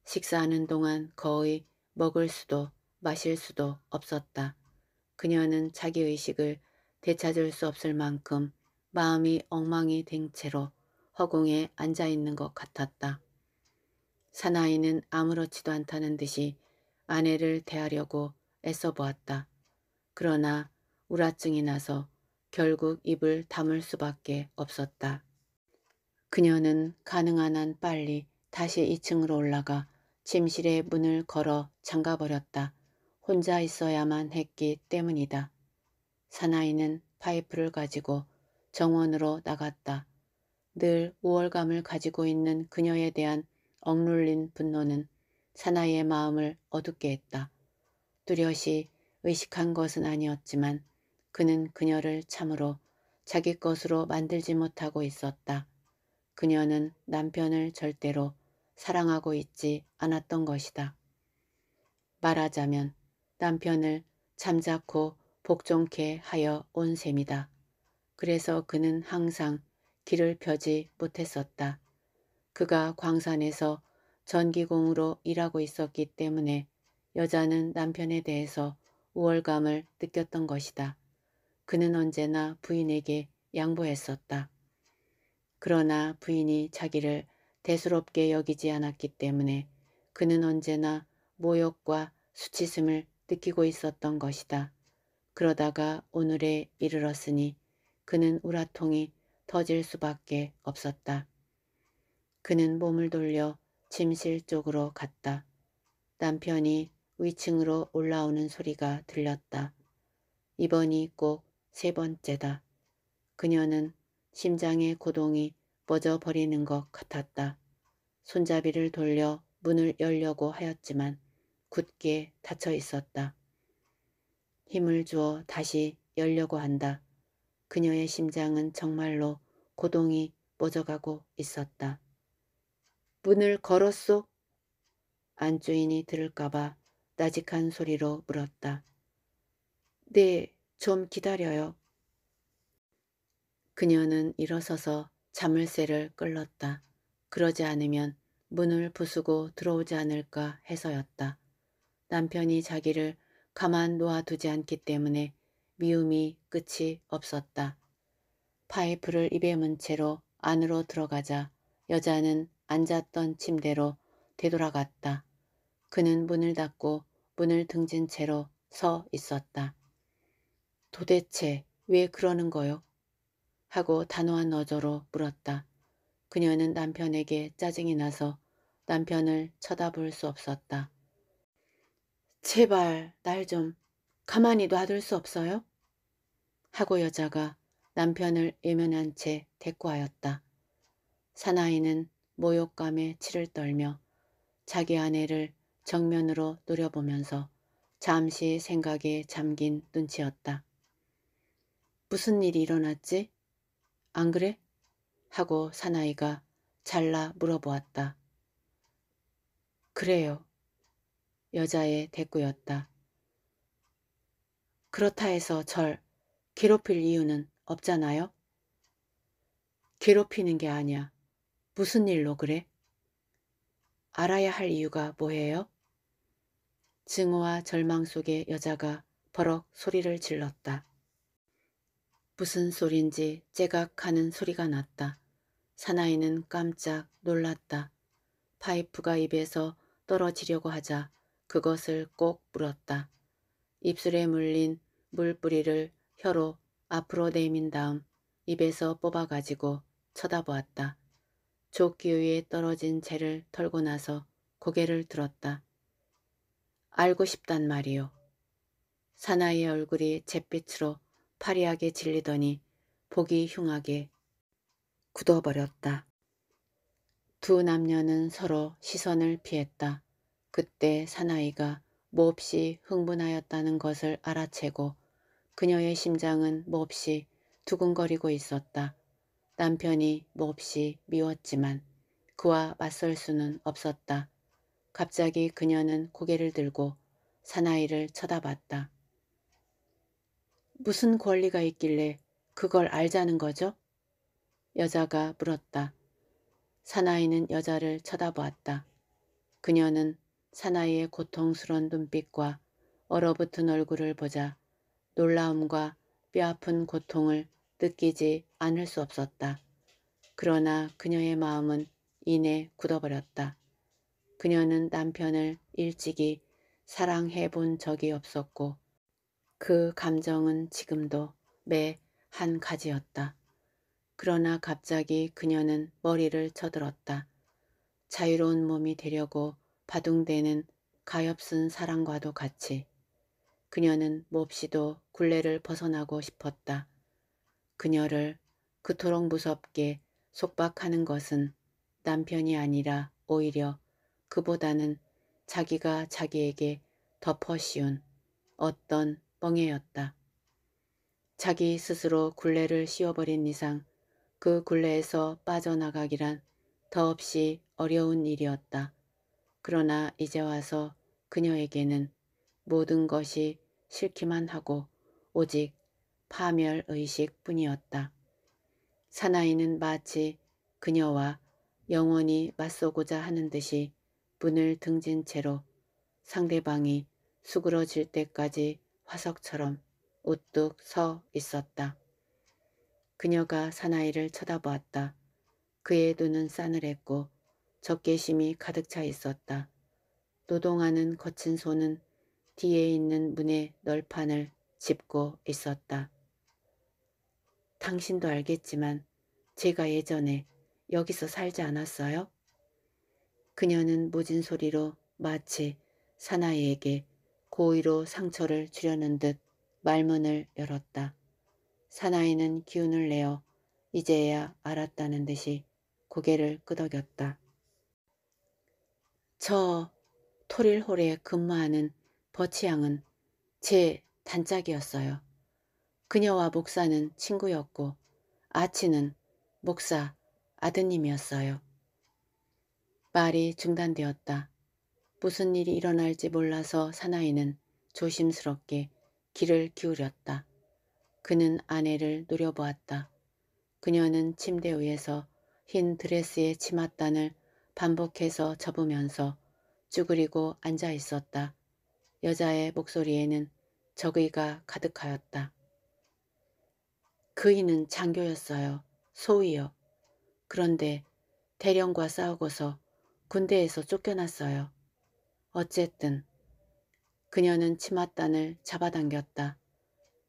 식사하는 동안 거의 먹을 수도 마실 수도 없었다. 그녀는 자기 의식을 되찾을 수 없을 만큼 마음이 엉망이 된 채로 허공에 앉아있는 것 같았다. 사나이는 아무렇지도 않다는 듯이 아내를 대하려고 애써 보았다. 그러나 우라증이 나서 결국 입을 담을 수밖에 없었다. 그녀는 가능한 한 빨리 다시 2층으로 올라가 침실에 문을 걸어 잠가버렸다. 혼자 있어야만 했기 때문이다. 사나이는 파이프를 가지고 정원으로 나갔다. 늘 우월감을 가지고 있는 그녀에 대한 억눌린 분노는 사나이의 마음을 어둡게 했다. 뚜렷이 의식한 것은 아니었지만 그는 그녀를 참으로 자기 것으로 만들지 못하고 있었다. 그녀는 남편을 절대로 사랑하고 있지 않았던 것이다. 말하자면 남편을 잠자코 복종케 하여 온 셈이다. 그래서 그는 항상 길을 펴지 못했었다. 그가 광산에서 전기공으로 일하고 있었기 때문에 여자는 남편에 대해서 우월감을 느꼈던 것이다. 그는 언제나 부인에게 양보했었다. 그러나 부인이 자기를 대수롭게 여기지 않았기 때문에 그는 언제나 모욕과 수치심을 느끼고 있었던 것이다. 그러다가 오늘에 이르렀으니 그는 우라통이 터질 수밖에 없었다. 그는 몸을 돌려 침실 쪽으로 갔다. 남편이 위층으로 올라오는 소리가 들렸다. 이번이 꼭 세 번째다. 그녀는 심장의 고동이 뻗어버리는 것 같았다. 손잡이를 돌려 문을 열려고 하였지만 굳게 닫혀 있었다. 힘을 주어 다시 열려고 한다. 그녀의 심장은 정말로 고동이 뻗어가고 있었다. 문을 걸었소? 안주인이 들을까봐 나직한 소리로 물었다. 네, 좀 기다려요. 그녀는 일어서서 자물쇠를 끌렀다. 그러지 않으면 문을 부수고 들어오지 않을까 해서였다. 남편이 자기를 가만 놓아두지 않기 때문에 미움이 끝이 없었다. 파이프를 입에 문 채로 안으로 들어가자 여자는 앉았던 침대로 되돌아갔다. 그는 문을 닫고 문을 등진 채로 서 있었다. 도대체 왜 그러는 거요? 하고 단호한 어조로 물었다. 그녀는 남편에게 짜증이 나서 남편을 쳐다볼 수 없었다. 제발 날 좀 가만히 놔둘 수 없어요? 하고 여자가 남편을 예면한 채 대꾸하였다. 사나이는 모욕감에 치를 떨며 자기 아내를 정면으로 노려보면서 잠시 생각에 잠긴 눈치였다. 무슨 일이 일어났지? 안 그래? 하고 사나이가 잘라 물어보았다. 그래요. 여자의 대꾸였다. 그렇다 해서 절 괴롭힐 이유는 없잖아요? 괴롭히는 게 아니야. 무슨 일로 그래? 알아야 할 이유가 뭐예요? 증오와 절망 속에 여자가 버럭 소리를 질렀다. 무슨 소린지 째각하는 소리가 났다. 사나이는 깜짝 놀랐다. 파이프가 입에서 떨어지려고 하자 그것을 꼭 물었다. 입술에 물린 물뿌리를 혀로 앞으로 내민 다음 입에서 뽑아가지고 쳐다보았다. 조끼 위에 떨어진 채를 털고 나서 고개를 들었다. 알고 싶단 말이요. 사나이의 얼굴이 잿빛으로 파리하게 질리더니 보기 흉하게 굳어버렸다. 두 남녀는 서로 시선을 피했다. 그때 사나이가 몹시 흥분하였다는 것을 알아채고 그녀의 심장은 몹시 두근거리고 있었다. 남편이 몹시 미웠지만 그와 맞설 수는 없었다. 갑자기 그녀는 고개를 들고 사나이를 쳐다봤다. 무슨 권리가 있길래 그걸 알자는 거죠? 여자가 물었다. 사나이는 여자를 쳐다보았다. 그녀는 사나이의 고통스러운 눈빛과 얼어붙은 얼굴을 보자 놀라움과 뼈아픈 고통을 느끼지 않을 수 없었다. 그러나 그녀의 마음은 이내 굳어버렸다. 그녀는 남편을 일찍이 사랑해 본 적이 없었고 그 감정은 지금도 매 한 가지였다. 그러나 갑자기 그녀는 머리를 쳐들었다. 자유로운 몸이 되려고 바둥대는 가엾은 사랑과도 같이 그녀는 몹시도 굴레를 벗어나고 싶었다. 그녀를 그토록 무섭게 속박하는 것은 남편이 아니라 오히려 그보다는 자기가 자기에게 덮어씌운 어떤 멍해였다. 자기 스스로 굴레를 씌워버린 이상 그 굴레에서 빠져나가기란 더없이 어려운 일이었다. 그러나 이제 와서 그녀에게는 모든 것이 싫기만 하고 오직 파멸의식뿐이었다. 사나이는 마치 그녀와 영원히 맞서고자 하는 듯이 문을 등진 채로 상대방이 수그러질 때까지 화석처럼 우뚝 서 있었다. 그녀가 사나이를 쳐다보았다. 그의 눈은 싸늘했고 적개심이 가득 차 있었다. 노동하는 거친 손은 뒤에 있는 문의 널판을 짚고 있었다. 당신도 알겠지만 제가 예전에 여기서 살지 않았어요? 그녀는 모진 소리로 마치 사나이에게 고의로 상처를 주려는 듯 말문을 열었다. 사나이는 기운을 내어 이제야 알았다는 듯이 고개를 끄덕였다. 저 토릴홀에 근무하는 버치양은 제 단짝이었어요. 그녀와 목사는 친구였고 아치는 목사 아드님이었어요. 말이 중단되었다. 무슨 일이 일어날지 몰라서 사나이는 조심스럽게 길을 기울였다. 그는 아내를 노려보았다. 그녀는 침대 위에서 흰 드레스의 치맛단을 반복해서 접으면서 쭈그리고 앉아 있었다. 여자의 목소리에는 적의가 가득하였다. 그이는 장교였어요. 소위요. 그런데 대령과 싸우고서 군대에서 쫓겨났어요. 어쨌든 그녀는 치맛단을 잡아당겼다.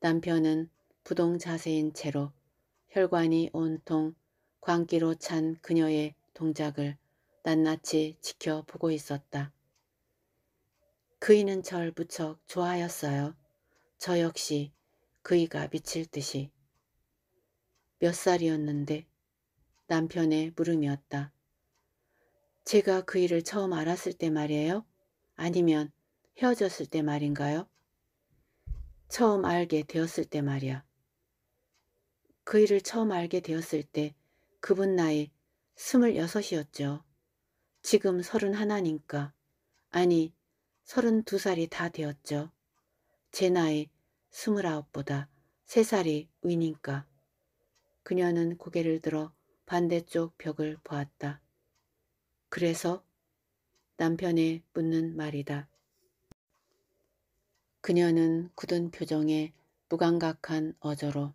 남편은 부동 자세인 채로 혈관이 온통 광기로 찬 그녀의 동작을 낱낱이 지켜보고 있었다. 그이는 절 무척 좋아하였어요. 저 역시 그이가 미칠 듯이. 몇 살이었는데 남편의 물음이었다. 제가 그이를 처음 알았을 때 말이에요. 아니면 헤어졌을 때 말인가요? 처음 알게 되었을 때 말이야. 그 일을 처음 알게 되었을 때 그분 나이 스물여섯이었죠. 지금 서른하나니까 아니 서른두 살이 다 되었죠. 제 나이 스물아홉보다 세 살이 위니까. 그녀는 고개를 들어 반대쪽 벽을 보았다. 그래서 남편의 묻는 말이다. 그녀는 굳은 표정에 무감각한 어조로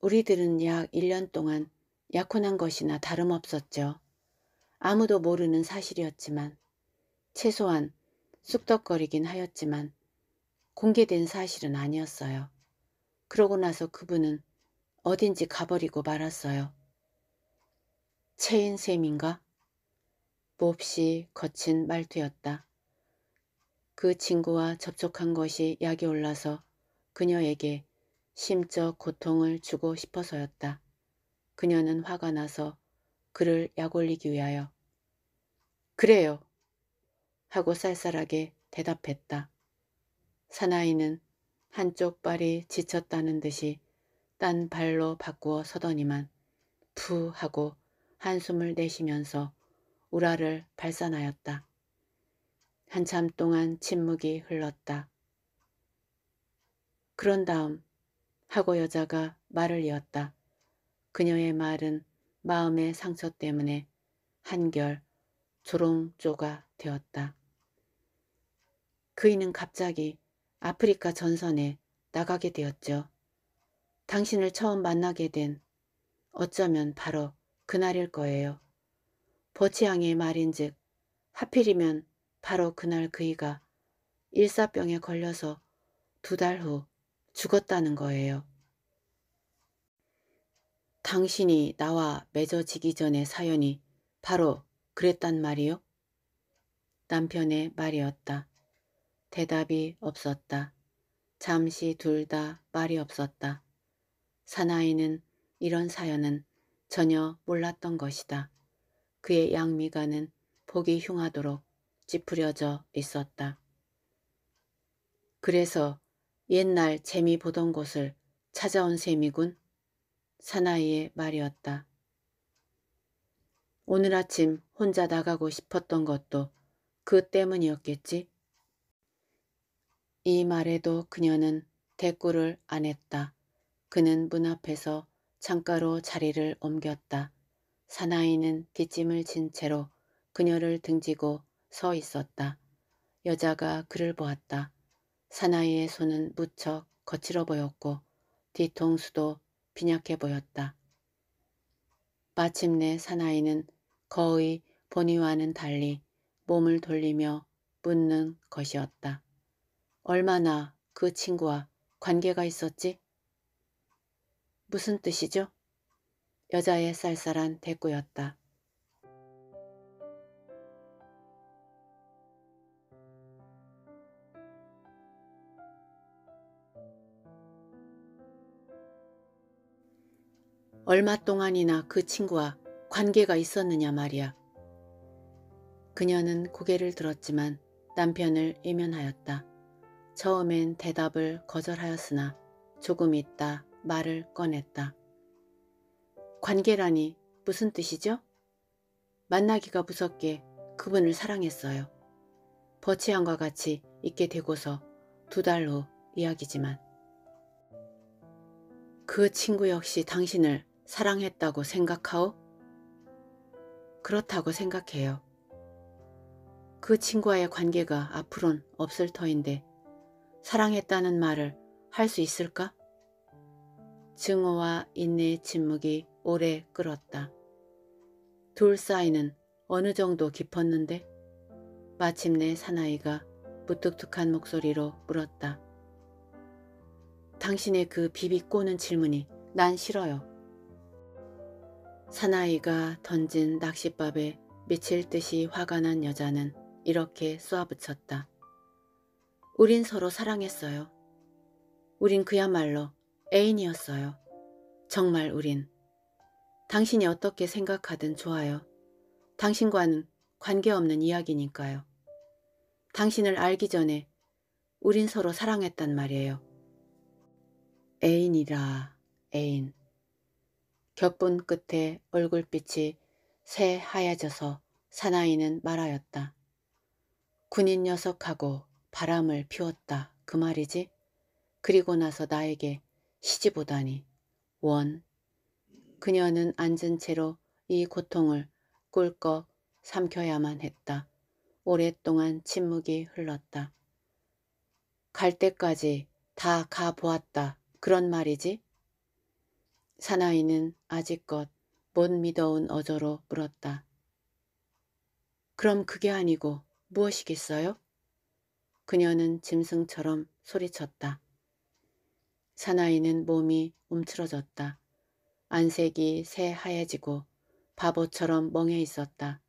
우리들은 약 1년 동안 약혼한 것이나 다름없었죠. 아무도 모르는 사실이었지만 최소한 쑥덕거리긴 하였지만 공개된 사실은 아니었어요. 그러고 나서 그분은 어딘지 가버리고 말았어요. 체인 셈인가? 몹시 거친 말투였다. 그 친구와 접촉한 것이 약이 올라서 그녀에게 심적 고통을 주고 싶어서였다. 그녀는 화가 나서 그를 약 올리기 위하여 그래요 하고 쌀쌀하게 대답했다. 사나이는 한쪽 발이 지쳤다는 듯이 딴 발로 바꾸어 서더니만 푸 하고 한숨을 내쉬면서 우라를 발산하였다. 한참 동안 침묵이 흘렀다. 그런 다음 하고 여자가 말을 이었다. 그녀의 말은 마음의 상처 때문에 한결 조롱조가 되었다. 그이는 갑자기 아프리카 전선에 나가게 되었죠. 당신을 처음 만나게 된 어쩌면 바로 그날일 거예요. 버치양의 말인즉 하필이면 바로 그날 그이가 일사병에 걸려서 두 달 후 죽었다는 거예요. 당신이 나와 맺어지기 전의 사연이 바로 그랬단 말이요? 남편의 말이었다. 대답이 없었다. 잠시 둘 다 말이 없었다. 사나이는 이런 사연은 전혀 몰랐던 것이다. 그의 양미간은 폭이 흉하도록 찌푸려져 있었다. 그래서 옛날 재미 보던 곳을 찾아온 셈이군 사나이의 말이었다. 오늘 아침 혼자 나가고 싶었던 것도 그 때문이었겠지? 이 말에도 그녀는 대꾸를 안 했다. 그는 문 앞에서 창가로 자리를 옮겼다. 사나이는 뒷짐을 진 채로 그녀를 등지고 서 있었다. 여자가 그를 보았다. 사나이의 손은 무척 거칠어 보였고 뒤통수도 빈약해 보였다. 마침내 사나이는 거의 본의와는 달리 몸을 돌리며 묻는 것이었다. 얼마나 그 친구와 관계가 있었지? 무슨 뜻이죠? 여자의 쌀쌀한 대꾸였다. 얼마 동안이나 그 친구와 관계가 있었느냐 말이야. 그녀는 고개를 들었지만 남편을 예면하였다. 처음엔 대답을 거절하였으나 조금 있다 말을 꺼냈다. 관계라니 무슨 뜻이죠? 만나기가 무섭게 그분을 사랑했어요. 버치한과 같이 있게 되고서 두 달 후 이야기지만 그 친구 역시 당신을 사랑했다고 생각하오? 그렇다고 생각해요. 그 친구와의 관계가 앞으론 없을 터인데 사랑했다는 말을 할 수 있을까? 증오와 인내의 침묵이 오래 끌었다. 둘 사이는 어느 정도 깊었는데 마침내 사나이가 무뚝뚝한 목소리로 물었다. 당신의 그 비비꼬는 질문이 난 싫어요. 사나이가 던진 낚싯밥에 미칠 듯이 화가 난 여자는 이렇게 쏘아붙였다. 우린 서로 사랑했어요. 우린 그야말로 애인이었어요. 정말 우린 당신이 어떻게 생각하든 좋아요. 당신과는 관계없는 이야기니까요. 당신을 알기 전에 우린 서로 사랑했단 말이에요. 애인이라 애인. 격분 끝에 얼굴빛이 새 하얘져서 사나이는 말하였다. 군인 녀석하고 바람을 피웠다. 그 말이지. 그리고 나서 나에게 시집 오다니. 원 그녀는 앉은 채로 이 고통을 꿀꺽 삼켜야만 했다. 오랫동안 침묵이 흘렀다. 갈 때까지 다 가보았다. 그런 말이지? 사나이는 아직껏 못 믿어온 어조로 물었다. 그럼 그게 아니고 무엇이겠어요? 그녀는 짐승처럼 소리쳤다. 사나이는 몸이 움츠러졌다. 안색이 새하얘지고 바보처럼 멍해 있었다.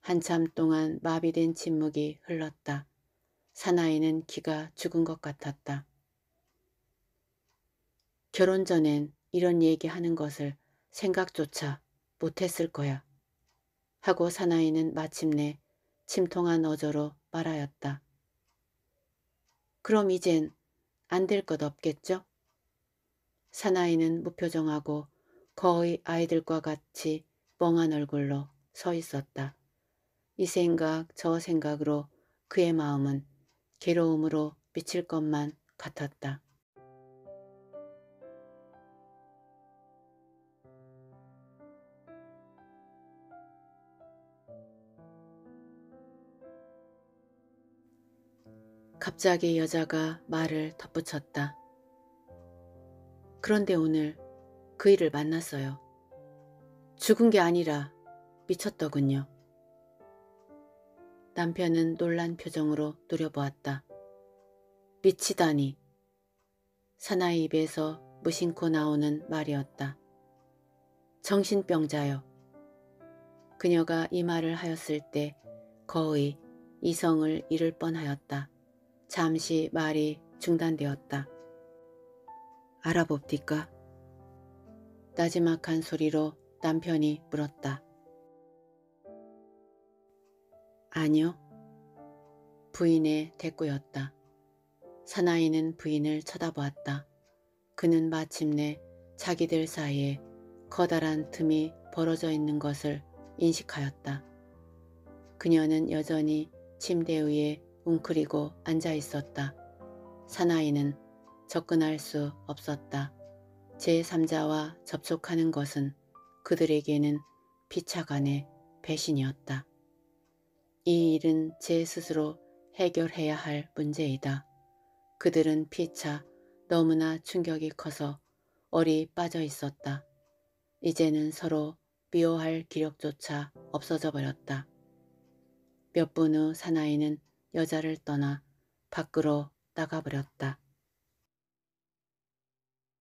한참 동안 마비된 침묵이 흘렀다. 사나이는 기가 죽은 것 같았다. 결혼 전엔 이런 얘기하는 것을 생각조차 못했을 거야. 하고 사나이는 마침내 침통한 어조로 말하였다. 그럼 이젠 안 될 것 없겠죠? 사나이는 무표정하고 거의 아이들과 같이 뻥한 얼굴로 서 있었다. 이 생각 저 생각으로 그의 마음은 괴로움으로 미칠 것만 같았다. 갑자기 여자가 말을 덧붙였다. 그런데 오늘 그 일을 만났어요. 죽은 게 아니라 미쳤더군요. 남편은 놀란 표정으로 노려보았다. 미치다니. 사나이 입에서 무심코 나오는 말이었다. 정신병자요. 그녀가 이 말을 하였을 때 거의 이성을 잃을 뻔하였다. 잠시 말이 중단되었다. 알아봅디까? 나지막한 소리로 남편이 물었다. 아니요. 부인의 대꾸였다. 사나이는 부인을 쳐다보았다. 그는 마침내 자기들 사이에 커다란 틈이 벌어져 있는 것을 인식하였다. 그녀는 여전히 침대 위에 웅크리고 앉아 있었다. 사나이는 접근할 수 없었다. 제3자와 접촉하는 것은 그들에게는 피차간의 배신이었다. 이 일은 제 스스로 해결해야 할 문제이다. 그들은 피차 너무나 충격이 커서 얼이 빠져 있었다. 이제는 서로 미워할 기력조차 없어져 버렸다. 몇 분 후 사나이는 여자를 떠나 밖으로 나가버렸다.